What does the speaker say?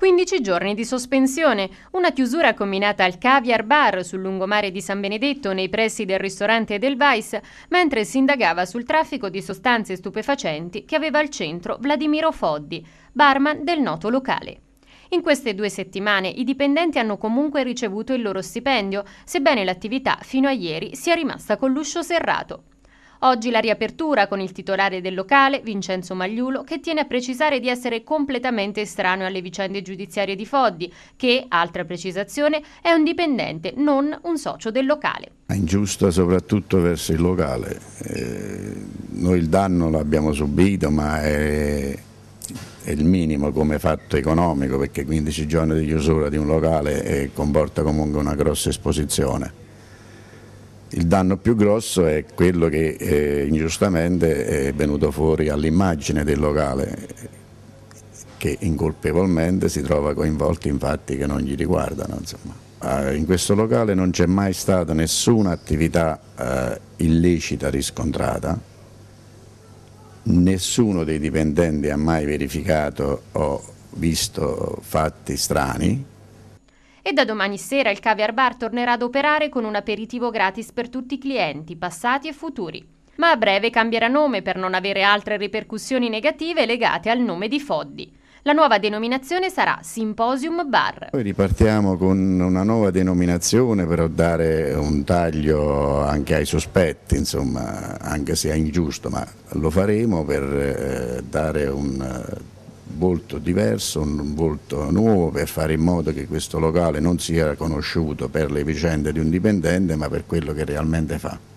15 giorni di sospensione, una chiusura combinata al Caviar Bar sul lungomare di San Benedetto nei pressi del ristorante del Vice, mentre si indagava sul traffico di sostanze stupefacenti che aveva al centro Vladimiro Foddi, barman del noto locale. In queste due settimane i dipendenti hanno comunque ricevuto il loro stipendio, sebbene l'attività fino a ieri sia rimasta con l'uscio serrato. Oggi la riapertura con il titolare del locale, Vincenzo Magliulo, che tiene a precisare di essere completamente estraneo alle vicende giudiziarie di Foddi, che, altra precisazione, è un dipendente, non un socio del locale. È ingiusta soprattutto verso il locale. Eh, noi il danno l'abbiamo subito, ma è è il minimo come fatto economico perché 15 giorni di chiusura di un locale eh, comporta comunque una grossa esposizione il danno più grosso è quello che eh, ingiustamente è venuto fuori all'immagine del locale che incolpevolmente si trova coinvolto in fatti che non gli riguardano. Insomma. Eh, in questo locale non c'è mai stata nessuna attività eh, illecita riscontrata, nessuno dei dipendenti ha mai verificato o visto fatti strani e da domani sera il Caviar Bar tornerà ad operare con un aperitivo gratis per tutti i clienti, passati e futuri. Ma a breve cambierà nome per non avere altre ripercussioni negative legate al nome di Foddi. La nuova denominazione sarà Symposium Bar. Poi ripartiamo con una nuova denominazione per dare un taglio anche ai sospetti, insomma, anche se è ingiusto, ma lo faremo per eh, dare un volto diverso, un volto nuovo per fare in modo che questo locale non sia conosciuto per le vicende di un dipendente ma per quello che realmente fa.